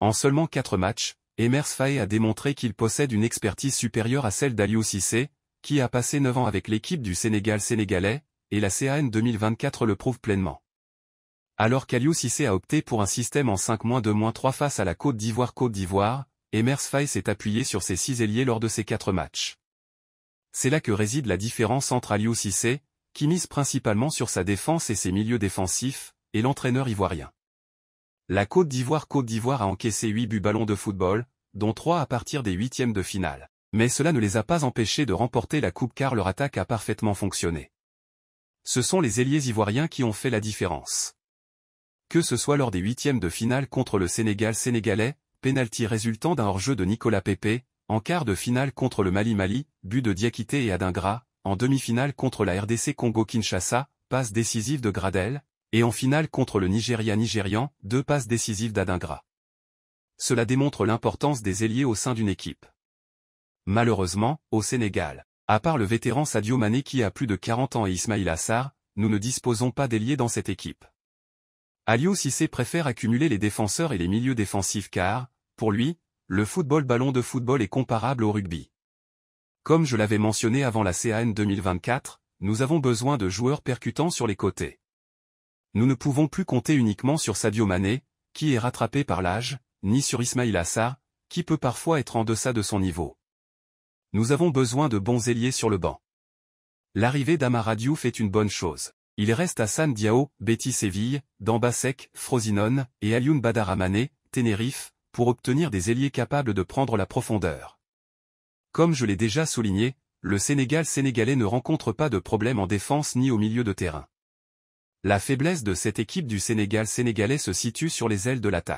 En seulement 4 matchs, Emers Faye a démontré qu'il possède une expertise supérieure à celle d'Aliou Cissé, qui a passé 9 ans avec l'équipe du Sénégal sénégalais, et la CAN 2024 le prouve pleinement. Alors qu'Aliou Cissé a opté pour un système en 5-2-3 face à la Côte d'Ivoire-Côte d'Ivoire, Emers Faye s'est appuyé sur ses 6 ailiers lors de ses 4 matchs. C'est là que réside la différence entre Aliou Cissé, qui mise principalement sur sa défense et ses milieux défensifs, et l'entraîneur ivoirien. La Côte d'Ivoire Côte d'Ivoire a encaissé 8 buts ballons de football, dont 3 à partir des huitièmes de finale. Mais cela ne les a pas empêchés de remporter la coupe car leur attaque a parfaitement fonctionné. Ce sont les ailiers ivoiriens qui ont fait la différence. Que ce soit lors des huitièmes de finale contre le Sénégal sénégalais, pénalty résultant d'un hors-jeu de Nicolas Pepe, en quart de finale contre le Mali-Mali, but de Diakité et Adingra, en demi-finale contre la RDC Congo-Kinshasa, passe décisive de Gradel, et en finale contre le Nigeria nigérian, deux passes décisives d'Adingra. Cela démontre l'importance des ailiers au sein d'une équipe. Malheureusement, au Sénégal, à part le vétéran Sadio Mané qui a plus de 40 ans et Ismail Assar, nous ne disposons pas d'ailier dans cette équipe. Alio Sissé préfère accumuler les défenseurs et les milieux défensifs car, pour lui, le football ballon de football est comparable au rugby. Comme je l'avais mentionné avant la CAN 2024, nous avons besoin de joueurs percutants sur les côtés nous ne pouvons plus compter uniquement sur Sadio Mané, qui est rattrapé par l'âge, ni sur Ismail Assar, qui peut parfois être en deçà de son niveau. Nous avons besoin de bons ailiers sur le banc. L'arrivée d'Amara fait est une bonne chose. Il reste à San Diao, Betty Séville, Dambasek, Frosinone, et Alioun Badaramane, Tenerife, pour obtenir des ailiers capables de prendre la profondeur. Comme je l'ai déjà souligné, le Sénégal sénégalais ne rencontre pas de problème en défense ni au milieu de terrain. La faiblesse de cette équipe du Sénégal sénégalais se situe sur les ailes de l'attaque.